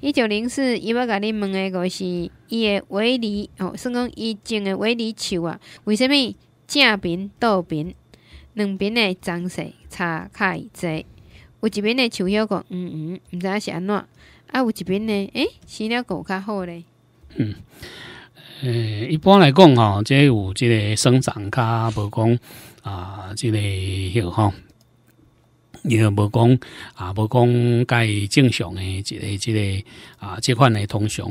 一九零四，伊要甲你问的就是，伊的尾篱吼，算讲伊种的尾篱树啊，为甚物正边、倒边两边的长势差卡济？有一边的树叶个黄黄，毋知影是安怎？啊，有一边呢，诶，生了果较好咧。嗯，诶，一般来讲吼，即有即个生长卡，无讲啊，即个气吼。若无讲啊，无讲介正常诶，即个即个啊，这款诶通常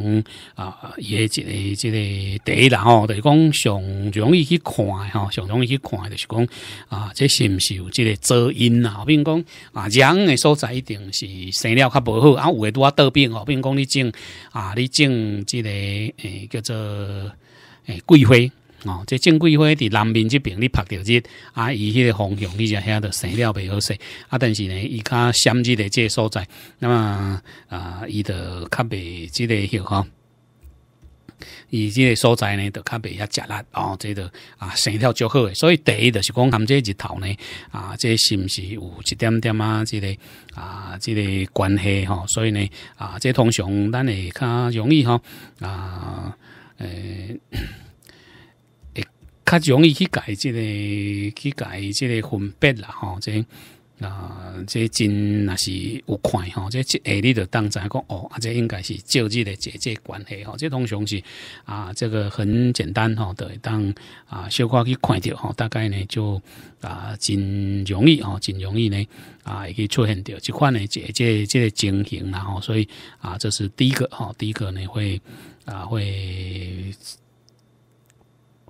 啊，也即个即个第一啦吼，就是讲上容易去看吼，上容易去看，就是讲啊，即是不是有即个噪音啊，如讲啊，人诶所在一定是生了较无好啊，有诶拄啊，得病哦，如讲你种啊，你种即个诶叫做诶桂花。哦，这正规花伫南面这边，你拍着日啊，伊迄个方向，你就遐着生了袂好势。啊，但是呢，伊较偏热的这所在，那么啊，伊着较袂即个吼，伊即个所在呢，就较袂遐食力哦，即个啊生了足好。所以第一就是讲，含个日头呢啊，即是毋是有一点点啊即个啊即个关系吼？所以呢啊，即通常咱会较容易吼啊诶。较容易去改，这个去改，这个分别啦哈。这啊，这真那是有快哈。这这，你立的当在讲哦，这应该是就近的姐姐关系哈。这通常是啊，这个很简单哈，对当啊，小可去看着吼，大概呢就啊，真容易吼，真容易呢啊，会去出现掉这款呢，姐姐、这个情形了吼，所以啊，这是第一个哈，第一个呢会啊会。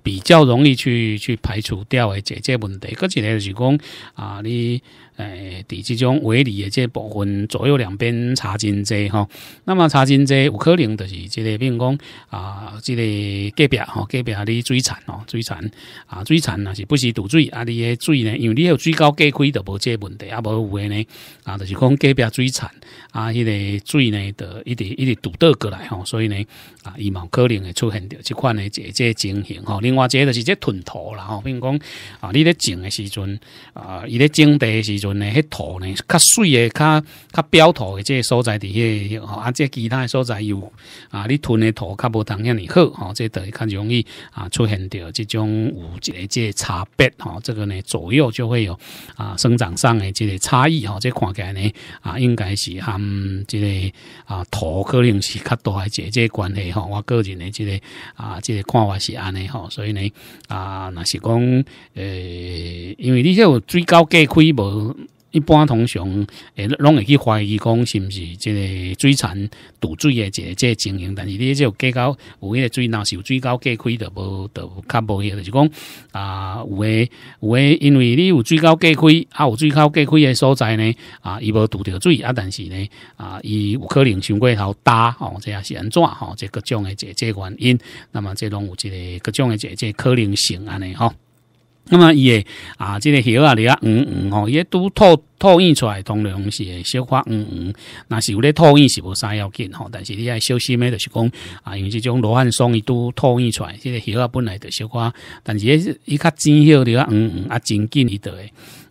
比较容易去去排除掉诶，解决问题。搁一个就是讲啊，你诶，伫即种围篱诶，这部分左右两边差真济吼。那么差真济，有可能就是即个，比如讲啊，即个隔壁吼，隔壁啊，你水产哦，水产啊，水产啊是不是堵水啊？你诶水呢？因为你有水高过开都无这问题啊，无有诶呢啊，就是讲隔壁水产啊，迄个水呢，得一直一直堵倒过来吼，所以呢啊，伊嘛可能会出现着即款诶解决情形吼。另外。我个得是这土啦，吼，比如讲啊，你咧种嘅时阵啊，伊咧种地嘅时阵呢，迄土呢，较水嘅、较较表土嘅这所在底下，啊，这其他嘅所在有啊，你屯嘅土较无同样哩好，吼，这等于较容易啊，出现到这种有即个这差别，吼，这个呢左右就会有啊，生长上嘅即个差异，吼，这看起来呢啊，应该是含即个啊土可能是较多，系这关系，吼，我个人呢即个啊，即个看法是安尼，吼，所以。你啊，那是讲诶，因为你这有最高价亏无？一般通常，诶，拢会去怀疑讲是毋是，即个水产堵水诶，即个即个情形。但是你即个计较有迄个水若是有水到过开就无，就较无迄个，就是讲啊，有诶有诶，因为你有水到过开，啊，有水到过开诶所在呢，啊，伊无堵着水啊，但是呢，啊，伊有可能伤过头打吼，这也是安怎吼，即各种诶，即即原因。那么即拢有即个各种诶，即即可能性安尼吼。那么也啊，这个叶啊，你啊，黄黄吼，也都吐吐叶出来，当然是小花，黄黄。那是有咧吐叶是无啥要紧吼，但是你爱小心咧，就是讲啊，因为这种罗汉松伊拄吐叶出来，这个叶啊本来就小花，但是伊较尖叶的啊，黄黄啊，真紧伊的。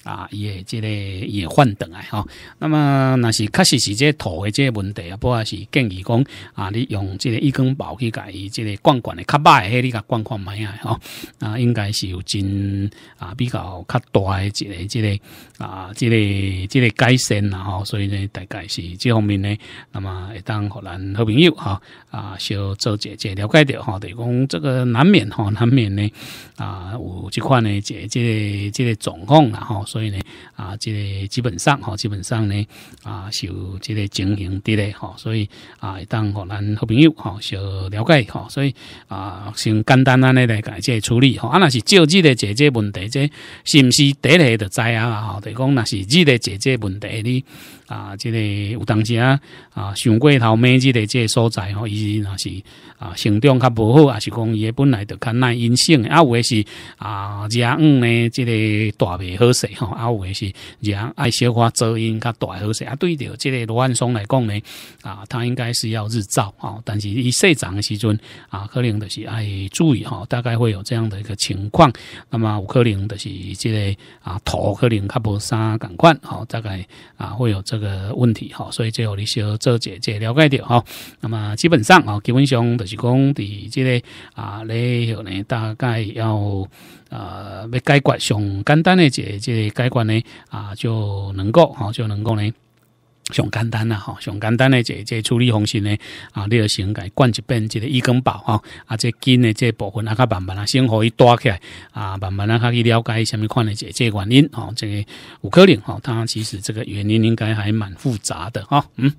啊，伊诶即个伊诶换等来吼，那么若是确实是即土诶即个问题啊，不管是建议讲啊，你用即个一根宝去甲伊即个灌灌诶较歹，诶，你个灌管买啊吼，啊，应该是有真啊比较较大诶即个即个啊即个即个改善啦，吼，所以呢大概是即方面呢，那么会当互咱好朋友哈啊，小做一解了解着吼，对讲这个难免吼，难免呢啊有即款呢即即即状况啦，吼。所以呢，啊，即个基本上，吼，基本上呢，啊，是有即个情形伫咧，吼。所以，啊，当互咱好朋友，吼，小了解，吼。所以，啊，先简单安尼来解决处理，吼。啊，若是照住嚟解决问题，即是毋是第嚟就知啊，吼，就讲嗱，是住嚟解决问题，你，啊，即个有当时啊，啊，想过头，每只的即个所在，吼，伊若是啊，成长较无好，啊，是讲也本来都较难阴性，啊，有诶是，啊，即系嗯，呢，即个大备好势吼。啊，有的是，然爱小花遮阴，较大好些。啊，对着这个罗汉松来讲呢，啊，它应该是要日照啊。但是伊细长时阵啊，可能就是爱注意哈，大概会有这样的一个情况。那么，有可能就是这个啊土可能较无沙感款，好，大概啊会有这个问题哈。所以最后你需要做解解了解掉哈。那么基本上啊，基本上就是讲伫这个啊嘞有呢，大概要呃要解决上简单的这个改观呢啊就能够哈就能够呢上简单啦哈上简单的这这处理方式呢啊你要先改灌一遍这个一根宝哈啊这筋的这部分啊较慢慢啊先可以多起来啊慢慢啊去了解什么款的这个原因哦这个有可能哦它其实这个原因应该还蛮复杂的哈嗯。